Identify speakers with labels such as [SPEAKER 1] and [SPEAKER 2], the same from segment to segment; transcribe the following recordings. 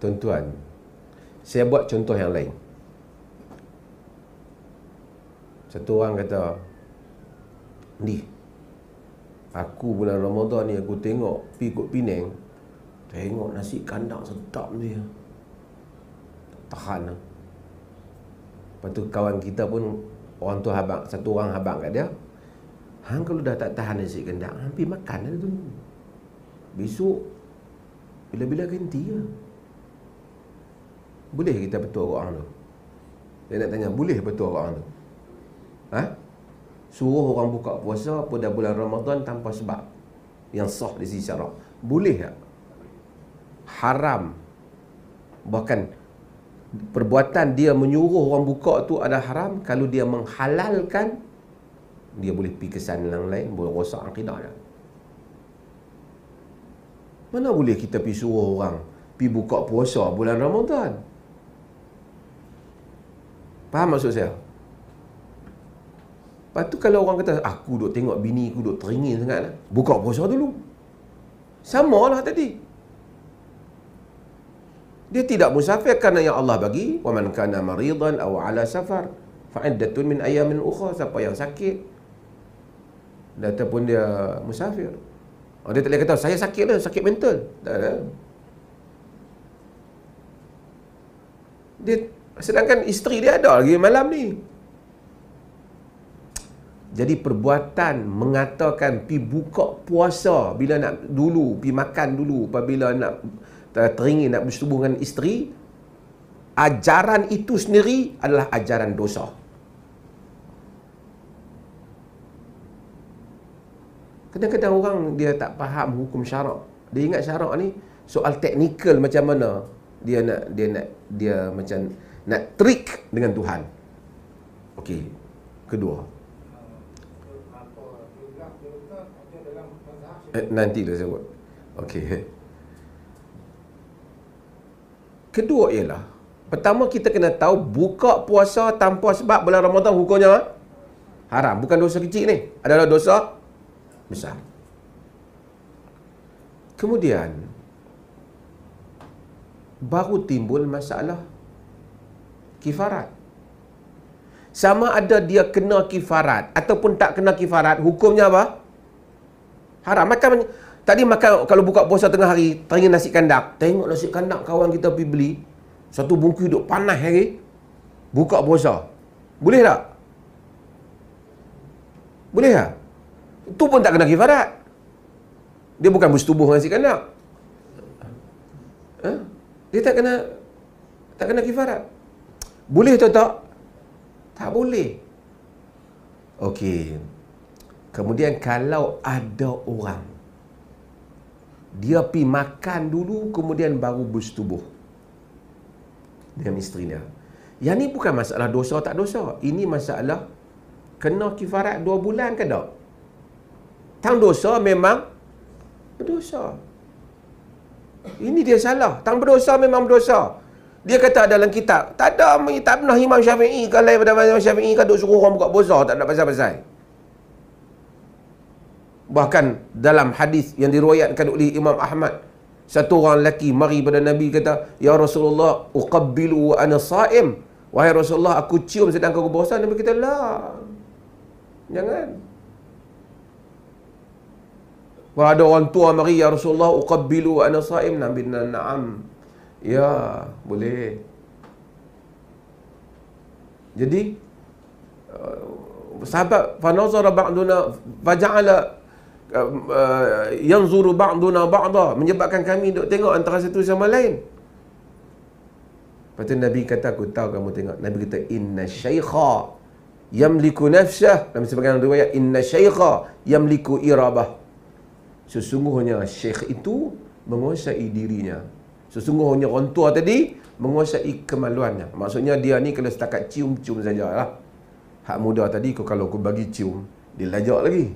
[SPEAKER 1] Tuan-tuan, saya buat contoh yang lain. Satu orang kata, Ni, aku bulan Ramadan ni aku tengok pi kot Penang, tengok nasi kandang sedap dia. Tahan lah. Lepas tu kawan kita pun, orang tu habang, satu orang habang kat dia, Hang kalau dah tak tahan nasi kandang, hampir makan lah tu. Besok, bila-bila ganti lah. Boleh kita betul orang tu? Saya nak tanya, boleh betul orang tu? Ha? Suruh orang buka puasa pada bulan Ramadan tanpa sebab yang sah di sisi syarak. Boleh tak? Haram. Bahkan perbuatan dia menyuruh orang buka tu ada haram kalau dia menghalalkan dia boleh pergi kesan yang lain boleh rosak akidah dia mana boleh kita pergi suruh orang pergi buka puasa bulan Ramadan Faham maksud saya? Lepas tu kalau orang kata, ah, aku duk tengok bini aku duk teringin sangat lah. Buka puasa dulu. Sama lah tadi. Dia tidak musafir kerana yang Allah bagi. Wa man kana maridan aw ala safar. Fa'iddatun min ayam min ukha. Siapa yang sakit. Data pun dia musafir. Oh, dia tak boleh kata, saya sakit lah. Sakit mental. Tak ada. Dia Sedangkan isteri dia ada lagi malam ni. Jadi perbuatan mengatakan pi buka puasa bila nak dulu, pi makan dulu bila nak eh, teringin nak bersetubuh dengan isteri, ajaran itu sendiri adalah ajaran dosa. Kadang-kadang orang dia tak faham hukum syarak. Dia ingat syarak ni soal teknikal macam mana dia nak dia nak dia macam nak trick dengan Tuhan. Okey. Kedua. Eh, nanti dah sebut. Okey. Kedua ialah pertama kita kena tahu buka puasa tanpa sebab bulan Ramadan hukumnya ha? haram. Bukan dosa kecil ni. Adalah dosa besar. Kemudian baru timbul masalah kifarat. Sama ada dia kena kifarat ataupun tak kena kifarat, hukumnya apa? Haram. Macam tadi makan kalau buka puasa tengah hari, teringin nasi kandak. Tengok nasi kandak kawan kita pergi beli. Satu bungkus duk panas hari. Buka puasa. Boleh tak? Boleh tak? tu pun tak kena kifarat. Dia bukan bersetubuh dengan nasi kandak. Ha? Dia tak kena tak kena kifarat. Boleh atau tak? Tak boleh. Okey. Kemudian kalau ada orang dia pi makan dulu kemudian baru bersetubuh dengan isteri dia. Yang ni bukan masalah dosa tak dosa. Ini masalah kena kifarat dua bulan ke tak? Tang dosa memang berdosa. Ini dia salah. Tang berdosa memang berdosa. Dia kata dalam kitab, tak ada tak pernah Imam Syafi'i Kalau lain pada Imam Syafi'i kan duk suruh orang buka puasa tak ada pasal-pasal. Bahkan dalam hadis yang diriwayatkan oleh Imam Ahmad, satu orang lelaki mari pada Nabi kata, "Ya Rasulullah, uqabbilu wa ana sa'im." Wahai Rasulullah, aku cium sedang aku puasa Nabi kata, "La." Jangan. Wah, ada orang tua mari, "Ya Rasulullah, uqabbilu wa ana sa'im." Nabi, "Na'am." Na Ya, boleh. Jadi uh, sahabat fa nazara ba'duna fa ja'ala uh, uh, yanzuru ba'duna ba'da menyebabkan kami duk tengok antara satu sama lain. Lepas tu Nabi kata aku tahu kamu tengok. Nabi kata inna syaikha yamliku nafsah dalam dua riwayat inna syaikha yamliku irabah. Sesungguhnya syekh itu menguasai dirinya. Sesungguhnya orang tua tadi menguasai kemaluannya. Maksudnya dia ni kalau setakat cium-cium saja lah, Hak muda tadi kau kalau aku bagi cium, dia lajak lagi.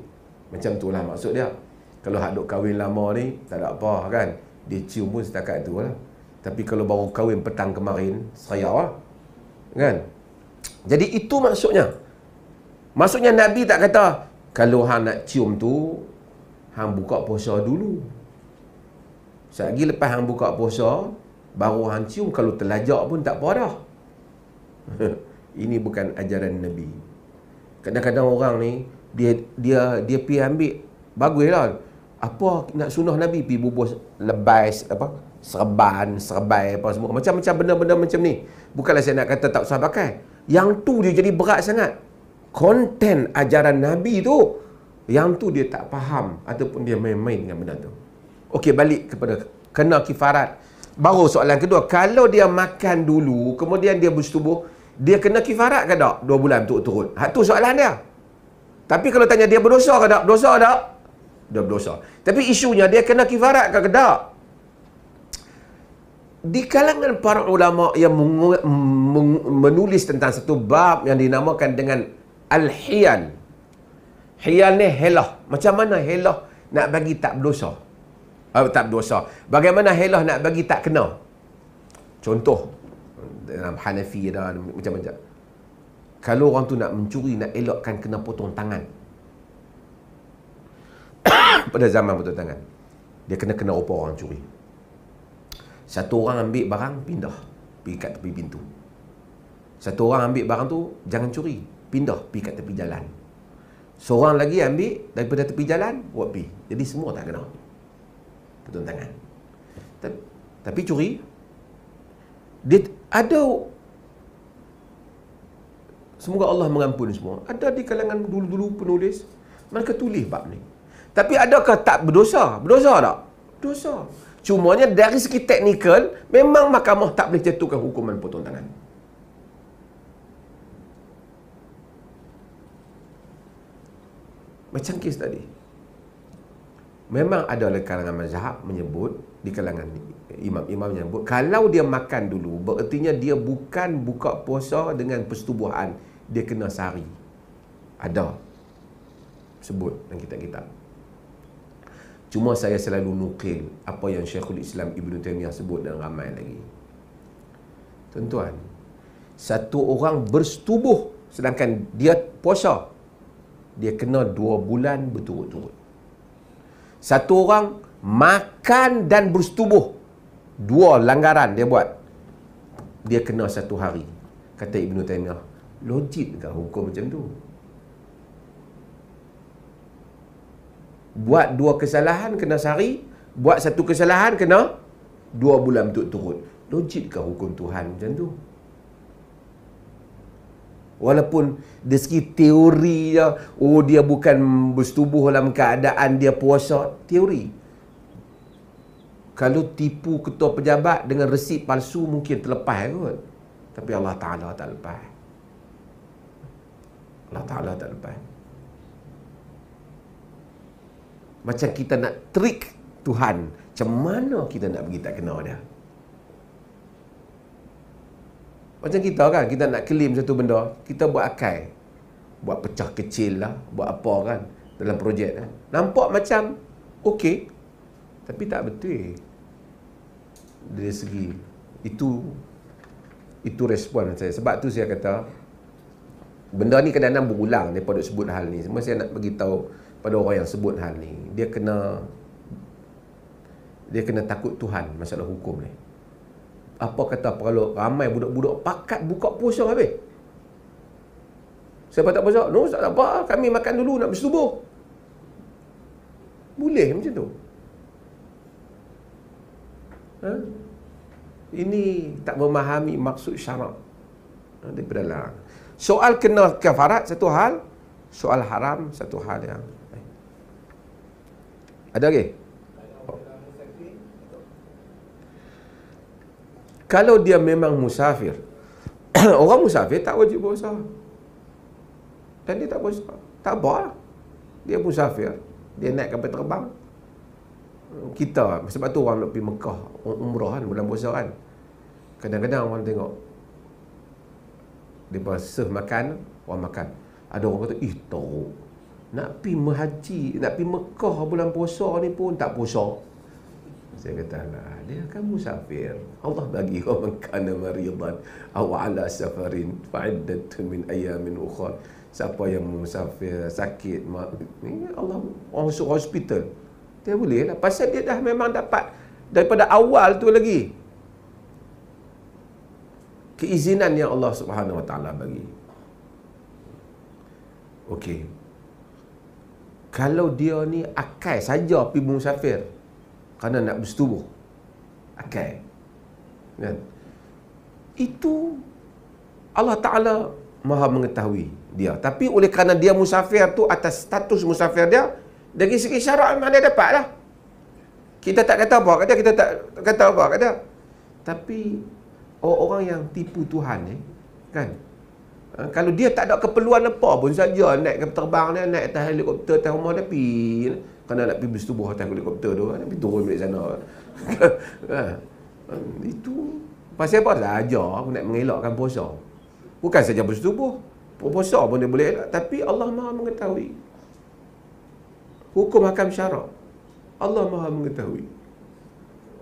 [SPEAKER 1] Macam tu lah maksud dia. Kalau hak duk kahwin lama ni, tak ada apa kan. Dia cium pun setakat tu lah. Tapi kalau baru kahwin petang kemarin, saya lah. Kan? Jadi itu maksudnya. Maksudnya Nabi tak kata, kalau hang nak cium tu, hang buka puasa dulu. Sehari lepas hang buka puasa, baru hang cium kalau terlajak pun tak apa dah. Ini bukan ajaran Nabi. Kadang-kadang orang ni dia dia dia pi ambil baguslah. Apa nak sunnah Nabi pi bubuh lebay apa serban, serbai apa semua. Macam-macam benda-benda macam ni. Bukanlah saya nak kata tak usah pakai. Yang tu dia jadi berat sangat. Konten ajaran Nabi tu yang tu dia tak faham ataupun dia main-main dengan benda tu. Okey, balik kepada kena kifarat. Baru soalan kedua, kalau dia makan dulu, kemudian dia bersetubuh, dia kena kifarat ke tak? Dua bulan untuk turun. Hak tu soalan dia. Tapi kalau tanya dia berdosa ke tak? Berdosa ke tak? Dia berdosa. Tapi isunya dia kena kifarat ke tak? Di kalangan para ulama yang menulis tentang satu bab yang dinamakan dengan Al-Hiyan. Hiyan ni helah. Macam mana helah nak bagi tak berdosa? uh, tak berdosa. Bagaimana helah nak bagi tak kena? Contoh dalam Hanafi dan macam-macam. Kalau orang tu nak mencuri nak elakkan kena potong tangan. Pada zaman potong tangan. Dia kena kena rupa orang curi. Satu orang ambil barang pindah pergi kat tepi pintu. Satu orang ambil barang tu jangan curi, pindah pergi kat tepi jalan. Seorang lagi ambil daripada tepi jalan, buat pergi. Jadi semua tak kena pertentangan. Tapi curi, dia ada, semoga Allah mengampun semua, ada di kalangan dulu-dulu penulis, mereka tulis bab ni. Tapi adakah tak berdosa? Berdosa tak? Berdosa. Cumanya dari segi teknikal, memang mahkamah tak boleh jatuhkan hukuman pertentangan. Macam kes tadi. Memang ada oleh kalangan mazhab menyebut di kalangan imam-imam yang menyebut kalau dia makan dulu berartinya dia bukan buka puasa dengan persetubuhan dia kena sari. Ada sebut dalam kita kita. Cuma saya selalu nukil apa yang Syekhul Islam Ibn Taimiyah sebut dan ramai lagi. Tuan-tuan, satu orang bersetubuh sedangkan dia puasa, dia kena dua bulan berturut-turut. Satu orang makan dan bersetubuh. Dua langgaran dia buat. Dia kena satu hari. Kata Ibn Taymiyah. Logik ke hukum macam tu? Buat dua kesalahan kena sehari. Buat satu kesalahan kena dua bulan untuk turun. Logik ke hukum Tuhan macam tu? Walaupun dari segi teori dia, oh dia bukan bersetubuh dalam keadaan dia puasa. Teori. Kalau tipu ketua pejabat dengan resip palsu mungkin terlepas kot. Tapi Allah Ta'ala tak lepas. Allah Ta'ala tak lepas. Macam kita nak trik Tuhan. Macam mana kita nak pergi kenal dia? Macam kita kan, kita nak claim satu benda, kita buat akai. Buat pecah kecil lah, buat apa kan dalam projek kan. Nampak macam okey, tapi tak betul. Dari segi itu itu respon saya. Sebab tu saya kata benda ni kadang-kadang berulang daripada duk sebut hal ni. Semua saya nak bagi tahu pada orang yang sebut hal ni, dia kena dia kena takut Tuhan masalah hukum ni apa kata perlu ramai budak-budak pakat buka puasa habis. Siapa tak puasa? No, tak apa. Kami makan dulu nak bersubuh. Boleh macam tu. Ha? Ini tak memahami maksud syarak. Ha, daripada lah. Soal kena kafarat satu hal. Soal haram satu hal yang. Ada lagi? Okay? Kalau dia memang musafir Orang musafir tak wajib puasa Dan dia tak puasa Tak apa lah. Dia musafir Dia naik kapal terbang Kita Sebab tu orang nak pergi Mekah um- Umrah kan Bulan puasa kan Kadang-kadang orang tengok Dia puasa makan Orang makan Ada orang kata Ih teruk Nak pergi mehaji Nak pergi Mekah bulan puasa ni pun Tak puasa saya kata lah dia akan musafir. Allah bagi kau mengkana maridan atau ala safarin fa'iddatu min ayamin ukhra. Siapa yang musafir sakit mak, ni Allah masuk hospital. Dia boleh lah pasal dia dah memang dapat daripada awal tu lagi keizinan yang Allah Subhanahu Wa Taala bagi. Okey. Kalau dia ni akal saja pergi musafir, kerana nak bersetubuh akal okay. kan itu Allah Ta'ala maha mengetahui dia tapi oleh kerana dia musafir tu atas status musafir dia dari segi syarat memang dia dapat lah kita tak kata apa kata kita tak kata apa kata tapi orang-orang yang tipu Tuhan ni kan eh, kalau dia tak ada keperluan apa pun saja naik ke terbang dia naik atas helikopter atas rumah dia pergi Kan nak pergi bersetubuh atas helikopter tu kan Tapi turun balik sana kan? Kan, Itu Pasal apa? Saja aku nak mengelakkan puasa Bukan saja bersetubuh Puasa pun dia boleh elak Tapi Allah maha mengetahui Hukum hakam syarak Allah maha mengetahui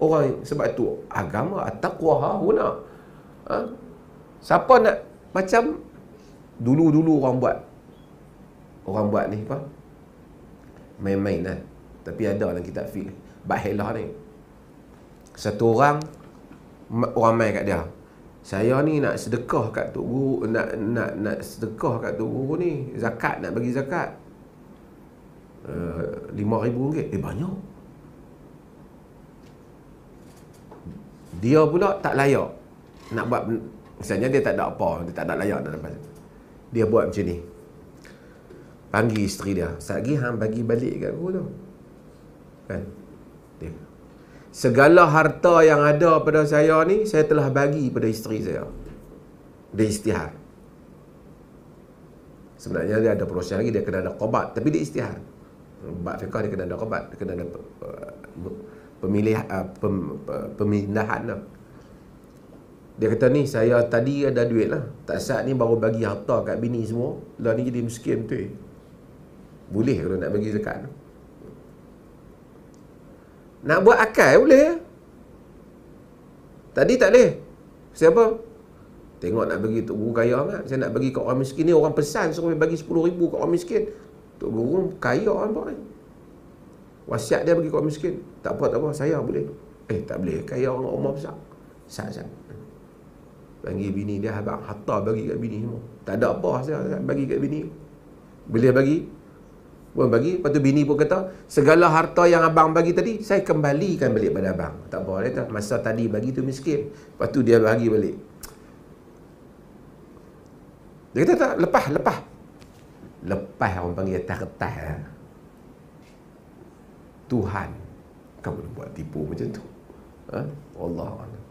[SPEAKER 1] Orang sebab tu agama Taqwa hauna ha? Siapa nak macam Dulu-dulu orang buat Orang buat ni apa? main-main lah tapi ada dalam kitab fiqh bahilah ni satu orang orang main kat dia saya ni nak sedekah kat tok guru nak nak nak sedekah kat tok guru ni zakat nak bagi zakat uh, ribu ringgit eh banyak dia pula tak layak nak buat misalnya dia tak ada apa dia tak ada layak dalam dia buat macam ni panggil isteri dia Ustaz pergi hang bagi balik kat aku tu kan dia. segala harta yang ada pada saya ni saya telah bagi pada isteri saya dia istihar sebenarnya dia ada proses lagi dia kena ada qobat tapi dia istihar bab fiqah dia kena ada qobat dia kena ada pemilihan, ah, pemindahan lah. Dia kata ni saya tadi ada duit lah Tak saat ni baru bagi harta kat bini semua Lah ni jadi miskin tu boleh kalau nak bagi zakat tu Nak buat akal boleh Tadi tak boleh Siapa? Tengok nak bagi Tok Guru kaya amat Saya nak bagi ke orang miskin ni Orang pesan suruh bagi RM10,000 ke orang miskin Tok Guru kaya orang boleh. Wasiat dia bagi ke orang miskin Tak apa, tak apa, saya boleh Eh, tak boleh, kaya orang rumah besar Sat, sat Bagi bini dia, habang hatta bagi kat bini semua Tak ada apa, saya bagi kat bini Boleh bagi, pun bagi. Lepas tu bini pun kata, segala harta yang abang bagi tadi, saya kembalikan balik pada abang. Tak apa, dia kata, masa tadi bagi tu miskin. Lepas tu dia bagi balik. Dia kata tak, lepas, lepas. Lepas orang panggil tertah. Eh. Tuhan. Kamu buat tipu macam tu. Ha? Eh. Allah Allah.